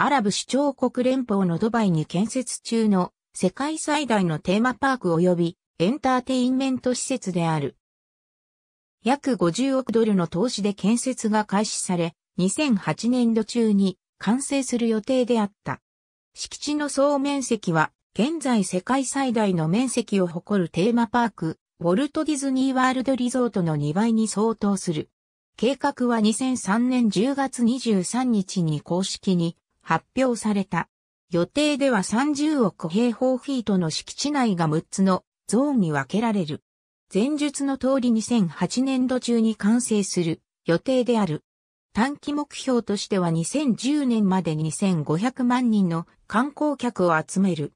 アラブ首長国連邦のドバイに建設中の世界最大のテーマパーク及びエンターテインメント施設である。約50億ドルの投資で建設が開始され、2008年度中に完成する予定であった。敷地の総面積は、現在世界最大の面積を誇るテーマパーク、ウォルト・ディズニー・ワールド・リゾートの2倍に相当する。計画は2003年10月23日に公式に発表された。予定では30億平方フィートの敷地内が6つのゾーンに分けられる。前述の通り2008年度中に完成する予定である。短期目標としては2010年までに2500万人の観光客を集める。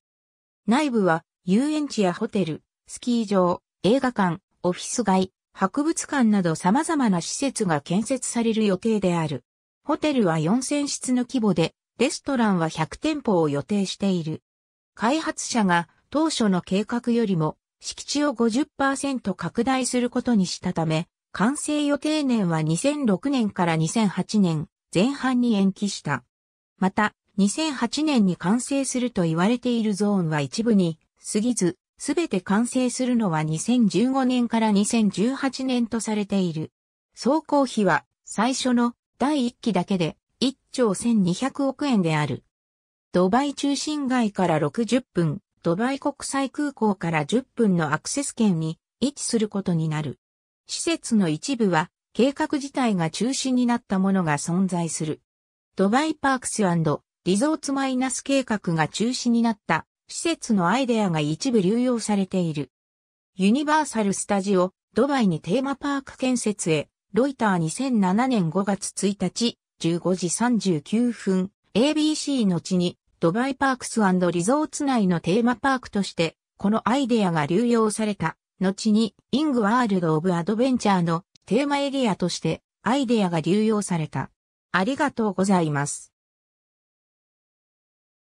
内部は遊園地やホテル、スキー場、映画館、オフィス街、博物館など様々な施設が建設される予定である。ホテルは4000室の規模でレストランは100店舗を予定している。開発者が当初の計画よりも敷地を50%拡大することにしたため、完成予定年は2006年から2008年前半に延期した。また、2008年に完成すると言われているゾーンは一部に過ぎず、すべて完成するのは2015年から2018年とされている。総工費は最初の第1期だけで兆1200億円である。ドバイ中心街から60分、ドバイ国際空港から10分のアクセス圏に位置することになる。施設の一部は計画自体が中止になったものが存在する。ドバイパークスリゾーツマイナス計画が中止になった施設のアイデアが一部流用されている。ユニバーサル・スタジオ、ドバイにテーマパーク建設へ、ロイター2007年5月1日、15時39分、ABC の地にドバイパークスリゾーツ内のテーマパークとして、このアイデアが流用された。後に、イングワールド・オブ・アドベンチャーのテーマエリアとして、アイデアが流用された。ありがとうございます。